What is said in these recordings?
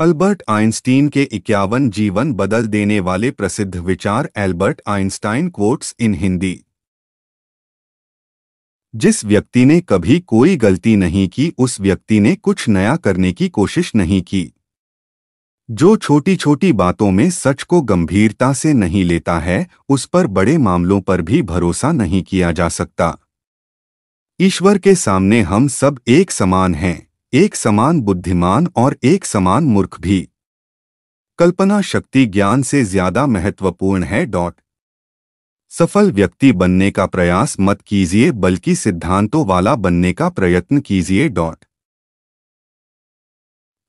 Albert Einstein के इक्यावन जीवन बदल देने वाले प्रसिद्ध विचार Albert Einstein quotes in Hindi जिस व्यक्ति ने कभी कोई गलती नहीं की उस व्यक्ति ने कुछ नया करने की कोशिश नहीं की जो छोटी छोटी बातों में सच को गंभीरता से नहीं लेता है उस पर बड़े मामलों पर भी भरोसा नहीं किया जा सकता ईश्वर के सामने हम सब एक समान हैं एक समान बुद्धिमान और एक समान मूर्ख भी कल्पना शक्ति ज्ञान से ज्यादा महत्वपूर्ण है डॉट सफल व्यक्ति बनने का प्रयास मत कीजिए बल्कि सिद्धांतों वाला बनने का प्रयत्न कीजिए डॉट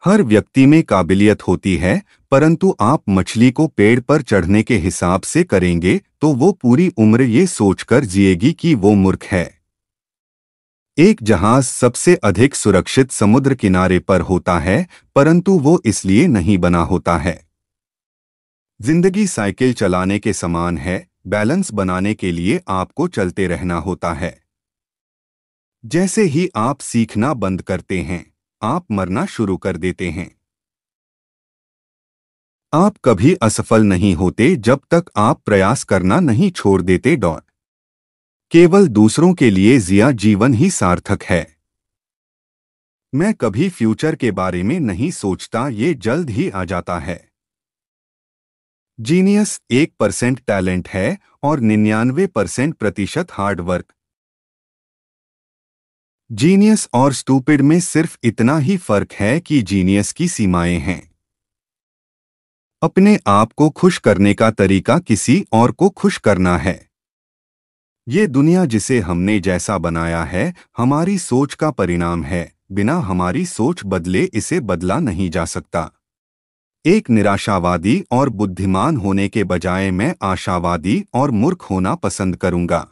हर व्यक्ति में काबिलियत होती है परंतु आप मछली को पेड़ पर चढ़ने के हिसाब से करेंगे तो वो पूरी उम्र ये सोचकर जिएगी कि वो मूर्ख है एक जहाज सबसे अधिक सुरक्षित समुद्र किनारे पर होता है परंतु वो इसलिए नहीं बना होता है जिंदगी साइकिल चलाने के समान है बैलेंस बनाने के लिए आपको चलते रहना होता है जैसे ही आप सीखना बंद करते हैं आप मरना शुरू कर देते हैं आप कभी असफल नहीं होते जब तक आप प्रयास करना नहीं छोड़ देते डॉट केवल दूसरों के लिए जिया जीवन ही सार्थक है मैं कभी फ्यूचर के बारे में नहीं सोचता ये जल्द ही आ जाता है जीनियस एक परसेंट टैलेंट है और निन्यानवे परसेंट प्रतिशत हार्डवर्क जीनियस और स्टूपिड में सिर्फ इतना ही फर्क है कि जीनियस की सीमाएं हैं अपने आप को खुश करने का तरीका किसी और को खुश करना है ये दुनिया जिसे हमने जैसा बनाया है हमारी सोच का परिणाम है बिना हमारी सोच बदले इसे बदला नहीं जा सकता एक निराशावादी और बुद्धिमान होने के बजाय मैं आशावादी और मूर्ख होना पसंद करूंगा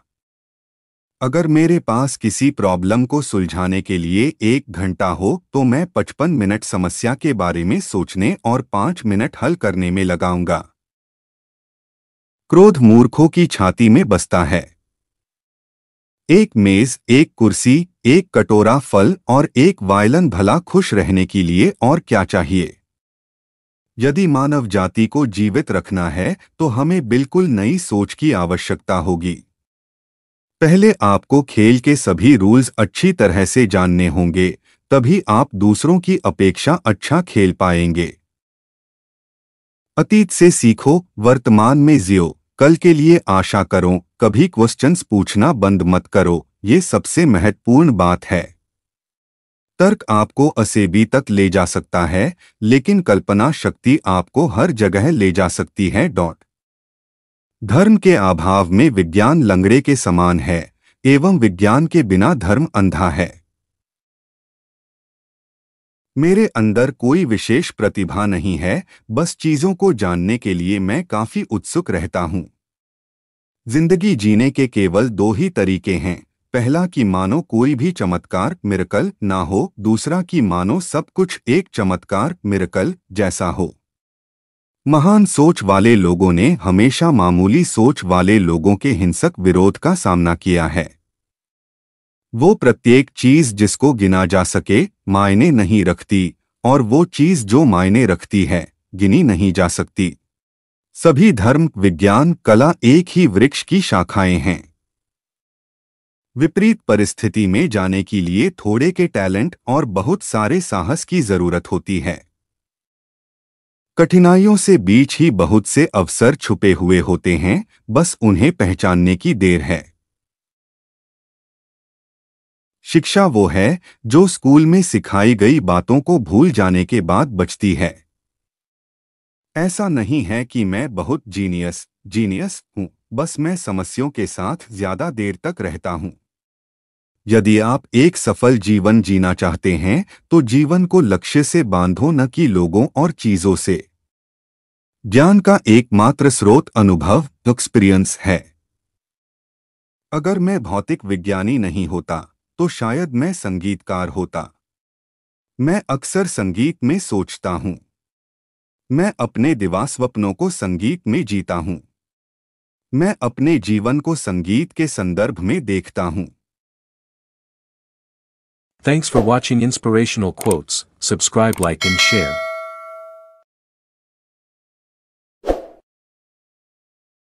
अगर मेरे पास किसी प्रॉब्लम को सुलझाने के लिए एक घंटा हो तो मैं पचपन मिनट समस्या के बारे में सोचने और पांच मिनट हल करने में लगाऊंगा क्रोध मूर्खों की छाती में बसता है एक मेज एक कुर्सी एक कटोरा फल और एक वायलन भला खुश रहने के लिए और क्या चाहिए यदि मानव जाति को जीवित रखना है तो हमें बिल्कुल नई सोच की आवश्यकता होगी पहले आपको खेल के सभी रूल्स अच्छी तरह से जानने होंगे तभी आप दूसरों की अपेक्षा अच्छा खेल पाएंगे अतीत से सीखो वर्तमान में जियो कल के लिए आशा करो कभी क्वेश्चंस पूछना बंद मत करो ये सबसे महत्वपूर्ण बात है तर्क आपको असेबी तक ले जा सकता है लेकिन कल्पना शक्ति आपको हर जगह ले जा सकती है डॉट धर्म के अभाव में विज्ञान लंगड़े के समान है एवं विज्ञान के बिना धर्म अंधा है मेरे अंदर कोई विशेष प्रतिभा नहीं है बस चीज़ों को जानने के लिए मैं काफ़ी उत्सुक रहता हूँ जिंदगी जीने के केवल दो ही तरीके हैं पहला कि मानो कोई भी चमत्कार मिरकल ना हो दूसरा कि मानो सब कुछ एक चमत्कार मिरकल जैसा हो महान सोच वाले लोगों ने हमेशा मामूली सोच वाले लोगों के हिंसक विरोध का सामना किया है वो प्रत्येक चीज जिसको गिना जा सके मायने नहीं रखती और वो चीज जो मायने रखती है गिनी नहीं जा सकती सभी धर्म विज्ञान कला एक ही वृक्ष की शाखाएं हैं विपरीत परिस्थिति में जाने के लिए थोड़े के टैलेंट और बहुत सारे साहस की जरूरत होती है कठिनाइयों से बीच ही बहुत से अवसर छुपे हुए होते हैं बस उन्हें पहचानने की देर है शिक्षा वो है जो स्कूल में सिखाई गई बातों को भूल जाने के बाद बचती है ऐसा नहीं है कि मैं बहुत जीनियस जीनियस हूं बस मैं समस्याओं के साथ ज्यादा देर तक रहता हूं यदि आप एक सफल जीवन जीना चाहते हैं तो जीवन को लक्ष्य से बांधो न कि लोगों और चीजों से ज्ञान का एकमात्र स्रोत अनुभव एक्सपीरियंस है अगर मैं भौतिक विज्ञानी नहीं होता तो शायद मैं संगीतकार होता मैं अक्सर संगीत में सोचता हूं मैं अपने दिवास्वप्नों को संगीत में जीता हूं मैं अपने जीवन को संगीत के संदर्भ में देखता हूं thanks for watching inspirational quotes subscribe like and share